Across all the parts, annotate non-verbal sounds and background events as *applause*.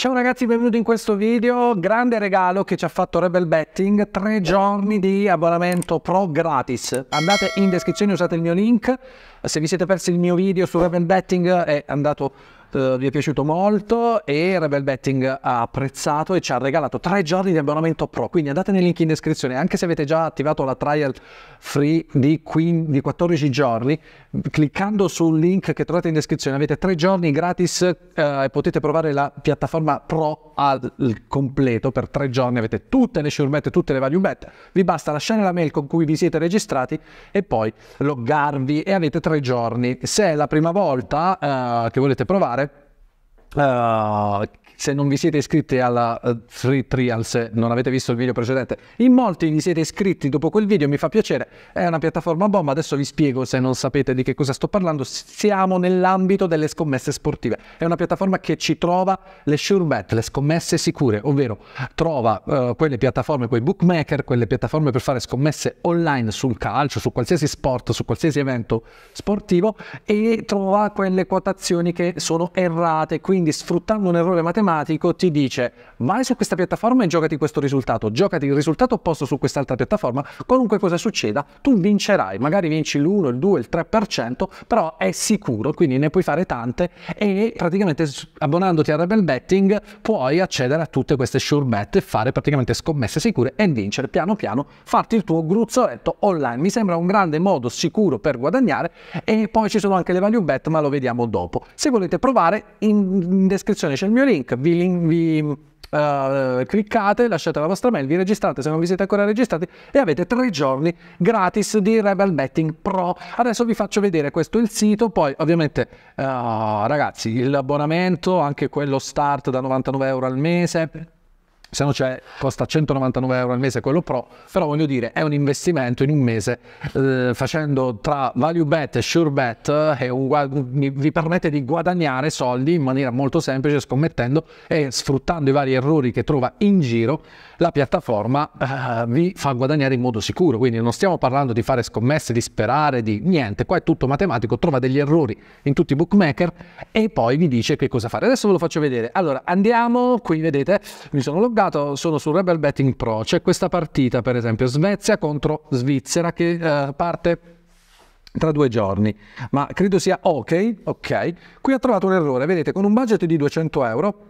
Ciao ragazzi, benvenuti in questo video. Grande regalo che ci ha fatto Rebel Betting, tre giorni di abbonamento pro gratis. Andate in descrizione, usate il mio link. Se vi siete persi il mio video su Rebel Betting è andato eh, vi è piaciuto molto e Rebel Betting ha apprezzato e ci ha regalato tre giorni di abbonamento pro, quindi andate nei link in descrizione, anche se avete già attivato la trial free di, 15, di 14 giorni, cliccando sul link che trovate in descrizione avete tre giorni gratis uh, e potete provare la piattaforma pro al completo, per tre giorni avete tutte le sure bet, tutte le value bet, vi basta lasciare la mail con cui vi siete registrati e poi loggarvi e avete tre giorni. Se è la prima volta uh, che volete provare, Uh, se non vi siete iscritti alla eh, Free Trials, se eh, non avete visto il video precedente, in molti vi siete iscritti dopo quel video, mi fa piacere, è una piattaforma bomba, adesso vi spiego se non sapete di che cosa sto parlando, siamo nell'ambito delle scommesse sportive, è una piattaforma che ci trova le sure bet, le scommesse sicure, ovvero trova uh, quelle piattaforme, quei bookmaker, quelle piattaforme per fare scommesse online sul calcio, su qualsiasi sport, su qualsiasi evento sportivo e trova quelle quotazioni che sono errate, quindi quindi sfruttando un errore matematico ti dice vai su questa piattaforma e giocati questo risultato, giocati il risultato opposto su quest'altra piattaforma, qualunque cosa succeda tu vincerai, magari vinci l'1, il 2, il 3%, però è sicuro, quindi ne puoi fare tante e praticamente abbonandoti a Rebel Betting puoi accedere a tutte queste sure bet e fare praticamente scommesse sicure e vincere piano piano, farti il tuo gruzzoletto online. Mi sembra un grande modo sicuro per guadagnare e poi ci sono anche le value bet, ma lo vediamo dopo. Se volete provare, in in descrizione c'è il mio link, vi, vi uh, cliccate, lasciate la vostra mail, vi registrate se non vi siete ancora registrati e avete tre giorni gratis di Rebel Betting Pro. Adesso vi faccio vedere questo il sito, poi ovviamente uh, ragazzi l'abbonamento, anche quello start da 99 euro al mese se no c'è, costa 199 euro al mese quello pro, però voglio dire è un investimento in un mese eh, facendo tra value bet e sure bet eh, un, vi permette di guadagnare soldi in maniera molto semplice scommettendo e sfruttando i vari errori che trova in giro la piattaforma eh, vi fa guadagnare in modo sicuro, quindi non stiamo parlando di fare scommesse, di sperare, di niente, qua è tutto matematico, trova degli errori in tutti i bookmaker e poi vi dice che cosa fare. Adesso ve lo faccio vedere, allora andiamo, qui vedete mi sono loggato dato sono su Rebel Betting Pro. C'è questa partita, per esempio, Svezia contro Svizzera che eh, parte tra due giorni, ma credo sia ok, ok. Qui ha trovato un errore, vedete, con un budget di 200 euro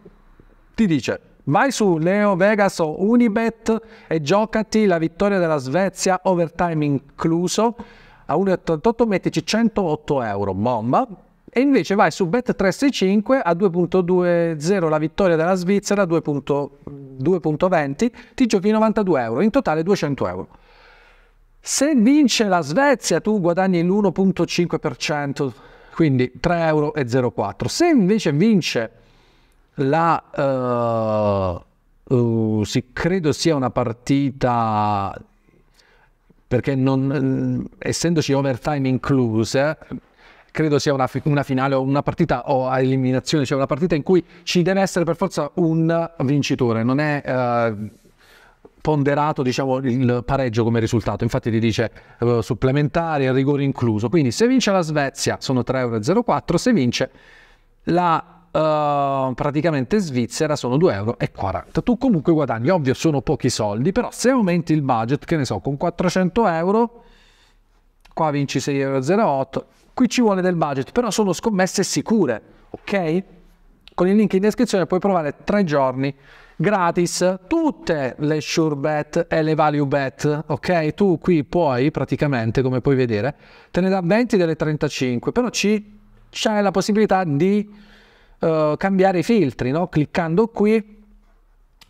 ti dice vai su Leo Vegas o Unibet e giocati la vittoria della Svezia, overtime incluso, a 1,88 mettici 108 euro, bomba, e invece vai su Bet365 a 2.20 la vittoria della Svizzera, 2.20, ti giochi 92 euro, in totale 200 euro. Se vince la Svezia tu guadagni l'1.5%, quindi 3,04 euro. Se invece vince la... Eh, uh, uh, sì, credo sia una partita perché non, eh, essendoci overtime incluse, credo sia una, una finale o una partita o a eliminazione, cioè una partita in cui ci deve essere per forza un vincitore, non è... Uh, ponderato diciamo, il pareggio come risultato. Infatti ti dice uh, supplementari, rigore incluso. Quindi se vince la Svezia sono 3,04 euro, se vince la uh, praticamente Svizzera sono 2,40 euro. Tu comunque guadagni, ovvio sono pochi soldi, però se aumenti il budget, che ne so, con 400 euro, qua vinci 6,08 euro, Qui ci vuole del budget, però sono scommesse sicure, ok? Con il link in descrizione puoi provare tre giorni gratis tutte le sure bet e le value bet, ok? Tu qui puoi praticamente, come puoi vedere, te ne dà 20 delle 35, però ci, c'è la possibilità di uh, cambiare i filtri, no? Cliccando qui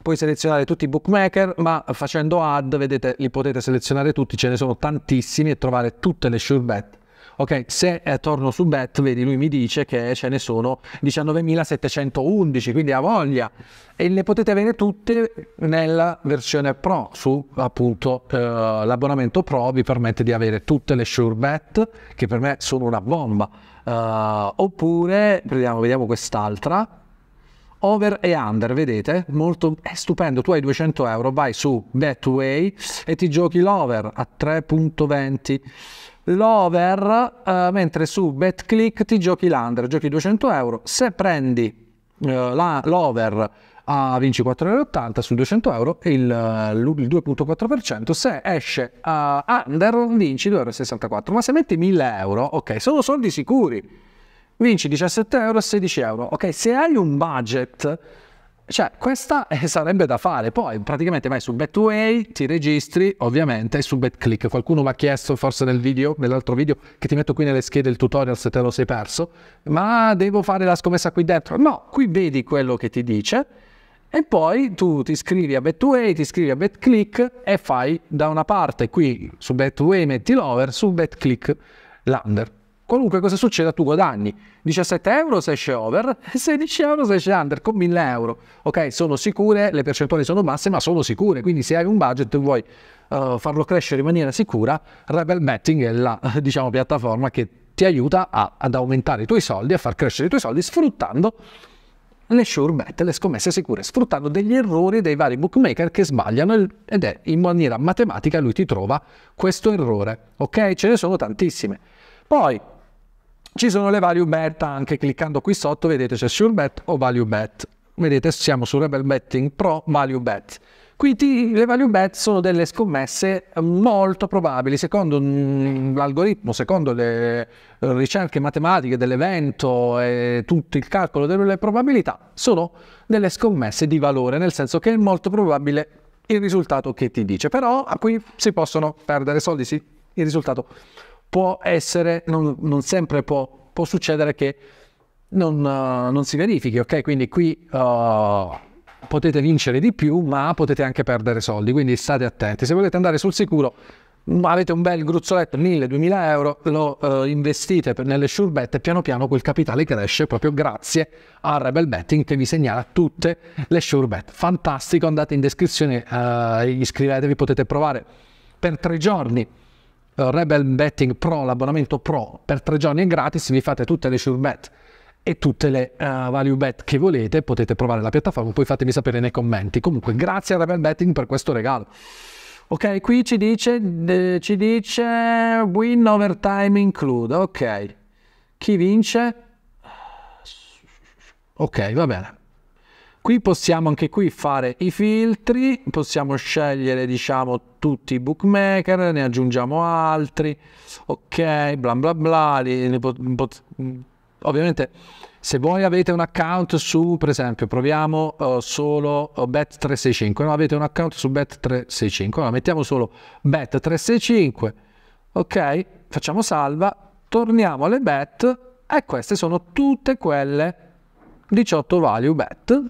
puoi selezionare tutti i bookmaker, ma facendo ad, vedete, li potete selezionare tutti, ce ne sono tantissimi e trovare tutte le sure bet ok, se eh, torno su bet, vedi, lui mi dice che ce ne sono 19.711, quindi ha voglia e le potete avere tutte nella versione Pro, su appunto eh, l'abbonamento Pro vi permette di avere tutte le sure bet che per me sono una bomba. Uh, oppure vediamo, vediamo quest'altra over e under, vedete? Molto, è stupendo, tu hai 200 euro, vai su Betway e ti giochi l'over a 3.20 l'over, eh, mentre su BetClick ti giochi l'under, giochi 200 euro, se prendi eh, la, l'over a vinci 4,80 euro su 200 euro il, eh, il, il 2.4% se esce a uh, eh, under vinci 2,64 euro ma se metti 1000 euro ok sono soldi sicuri vinci 17 euro 16 euro ok se hai un budget cioè, questa eh, sarebbe da fare. Poi praticamente vai su Betway, ti registri, ovviamente, su BetClick. Qualcuno mi ha chiesto forse nel video, nell'altro video, che ti metto qui nelle schede il tutorial se te lo sei perso, ma devo fare la scommessa qui dentro. No, qui vedi quello che ti dice e poi tu ti iscrivi a Betway, ti iscrivi a BetClick e fai da una parte qui su Betway metti l'over, su BetClick l'under qualunque cosa succeda tu guadagni. 17 euro se esce over, *laughs* e 16 euro se esce under, con 1000 euro. Ok, sono sicure, le percentuali sono basse, ma sono sicure. Quindi se hai un budget e vuoi uh, farlo crescere in maniera sicura, Rebel Betting è la *laughs* diciamo, piattaforma che ti aiuta a, ad aumentare i tuoi soldi, a far crescere i tuoi soldi sfruttando le sure bet, le scommesse sicure, sfruttando degli errori dei vari bookmaker che sbagliano ed è in maniera matematica lui ti trova questo errore. Ok? Ce ne sono tantissime. Poi ci sono le value bet anche, cliccando qui sotto vedete c'è sure bet o value bet. Vedete siamo su Rebel Betting Pro value bet. Quindi le value bet sono delle scommesse molto probabili, secondo l'algoritmo, secondo le ricerche matematiche dell'evento e tutto il calcolo delle probabilità, sono delle scommesse di valore, nel senso che è molto probabile il risultato che ti dice, però qui si possono perdere soldi, sì, il risultato può essere, non, non sempre può, può, succedere che non, uh, non, si verifichi, ok? Quindi qui uh, potete vincere di più, ma potete anche perdere soldi, quindi state attenti. Se volete andare sul sicuro, avete un bel gruzzoletto, 1000-2000 euro, lo uh, investite nelle sure bet e piano piano quel capitale cresce proprio grazie a Rebel Betting che vi segnala tutte le sure bet. Fantastico, andate in descrizione, uh, iscrivetevi, potete provare per tre giorni Rebel Betting Pro, l'abbonamento Pro per tre giorni è gratis, vi fate tutte le sure bet e tutte le uh, value bet che volete, potete provare la piattaforma, poi fatemi sapere nei commenti. Comunque grazie a Rebel Betting per questo regalo. Ok, qui ci dice, eh, ci dice win overtime include, ok. Chi vince? Ok, va bene. Qui possiamo anche qui fare i filtri, possiamo scegliere diciamo tutti i bookmaker, ne aggiungiamo altri, ok, bla bla bla, li, ovviamente se voi avete un account su, per esempio, proviamo uh, solo uh, Bet365, no, avete un account su Bet365, allora mettiamo solo Bet365, ok, facciamo salva, torniamo alle bet e queste sono tutte quelle 18 value bet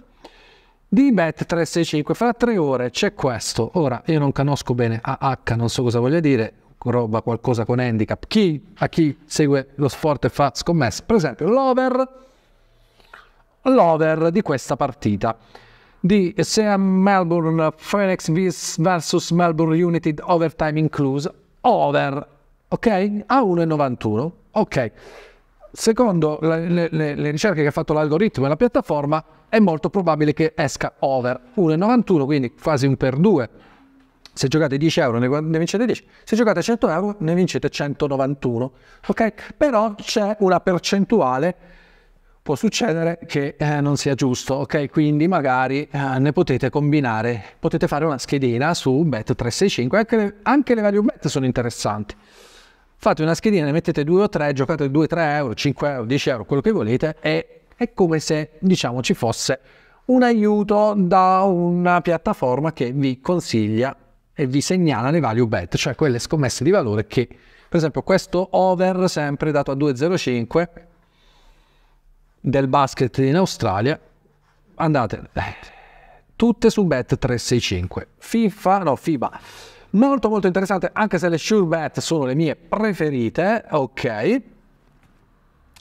di Bet365 fra tre ore c'è questo. Ora io non conosco bene AH, non so cosa voglia dire, roba qualcosa con handicap. Chi, a chi segue lo sport e fa scommesse, per esempio l'over, l'over di questa partita di Sam Melbourne Phoenix vs Melbourne United overtime incluso over ok a 1,91 ok secondo le, le, le, ricerche che ha fatto l'algoritmo e la piattaforma, è molto probabile che esca over 1,91, quindi quasi un per 2. Se giocate 10 euro ne, vincete 10, se giocate 100 euro ne vincete 191. Ok? Però c'è una percentuale, può succedere che eh, non sia giusto, ok? Quindi magari eh, ne potete combinare, potete fare una schedina su Bet365, anche le, anche le value bet sono interessanti fate una schedina, ne mettete 2 o 3, giocate 2, 3 euro, 5 euro, 10 euro, quello che volete e è come se diciamo ci fosse un aiuto da una piattaforma che vi consiglia e vi segnala le value bet, cioè quelle scommesse di valore che per esempio questo over sempre dato a 2,05 del basket in Australia, andate eh, tutte su bet 365. FIFA, no, FIBA molto molto interessante anche se le sure bet sono le mie preferite ok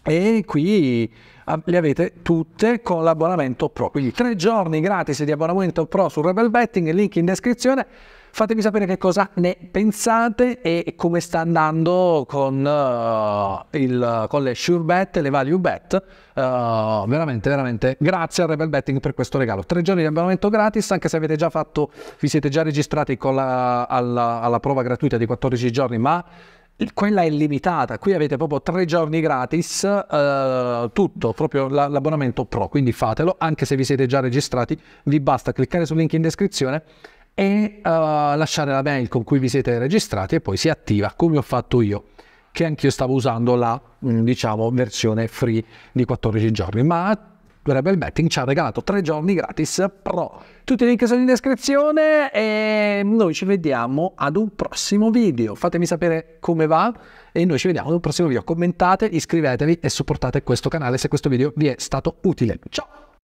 e qui ah, le avete tutte con l'abbonamento Pro. Quindi tre giorni gratis di abbonamento Pro su Rebel Betting, link in descrizione. Fatemi sapere che cosa ne pensate e come sta andando con, uh, il, con le sure bet, le value bet. Uh, veramente, veramente grazie a Rebel Betting per questo regalo. Tre giorni di abbonamento gratis, anche se avete già fatto, vi siete già registrati la, alla, alla prova gratuita di 14 giorni, ma quella è limitata, qui avete proprio tre giorni gratis, eh, tutto, proprio l'abbonamento pro, quindi fatelo, anche se vi siete già registrati, vi basta cliccare sul link in descrizione e eh, lasciare la mail con cui vi siete registrati e poi si attiva, come ho fatto io, che anch'io stavo usando la, mm, diciamo, versione free di 14 giorni, ma Rebel Betting ci ha regalato tre giorni gratis pro. Tutti i link sono in descrizione e noi ci vediamo ad un prossimo video. Fatemi sapere come va e noi ci vediamo ad un prossimo video. Commentate, iscrivetevi e supportate questo canale se questo video vi è stato utile. Ciao!